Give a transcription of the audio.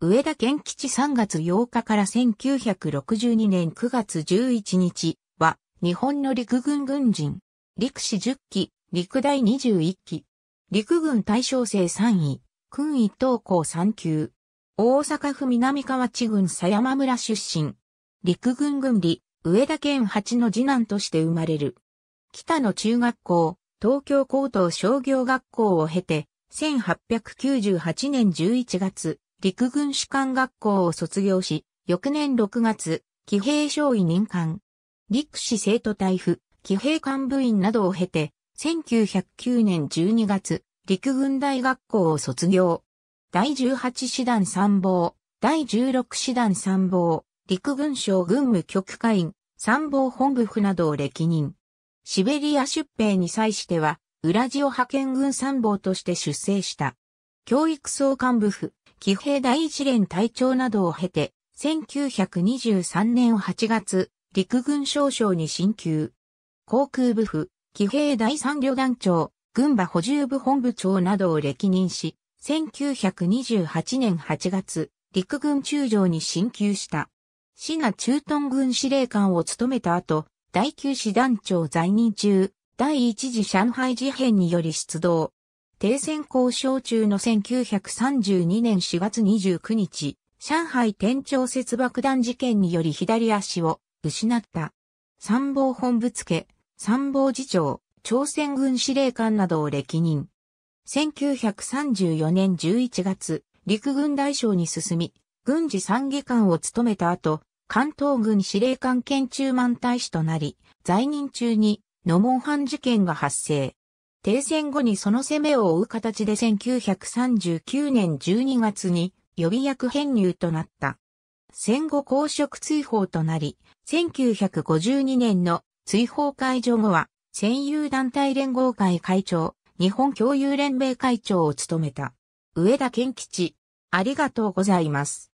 上田健吉3月8日から1962年9月11日は、日本の陸軍軍人、陸士10期、陸大21期、陸軍大将生3位、軍位等校3級、大阪府南河内郡狭山村出身、陸軍軍理、上田健八の次男として生まれる。北野中学校、東京高等商業学校を経て、1898年11月、陸軍士官学校を卒業し、翌年6月、騎兵少尉任官。陸士生徒隊府、騎兵幹部員などを経て、1909年12月、陸軍大学校を卒業。第18師団参謀、第16師団参謀、陸軍省軍務局会員、参謀本部府などを歴任。シベリア出兵に際しては、ウラジオ派遣軍参謀として出征した。教育総幹部府、騎兵第一連隊長などを経て、1923年8月、陸軍少将に進級。航空部府、騎兵第三旅団長、軍馬補充部本部長などを歴任し、1928年8月、陸軍中将に進級した。市が中東軍司令官を務めた後、第九師団長在任中、第一次上海事変により出動。停戦交渉中の1932年4月29日、上海天朝節爆弾事件により左足を失った。参謀本部付、参謀次長、朝鮮軍司令官などを歴任。1934年11月、陸軍大将に進み、軍事参議官を務めた後、関東軍司令官研中満大使となり、在任中に、ノモンハン事件が発生。停戦後にその攻めを追う形で1939年12月に予備役編入となった。戦後公職追放となり、1952年の追放解除後は、戦友団体連合会会長、日本共有連盟会長を務めた。上田健吉、ありがとうございます。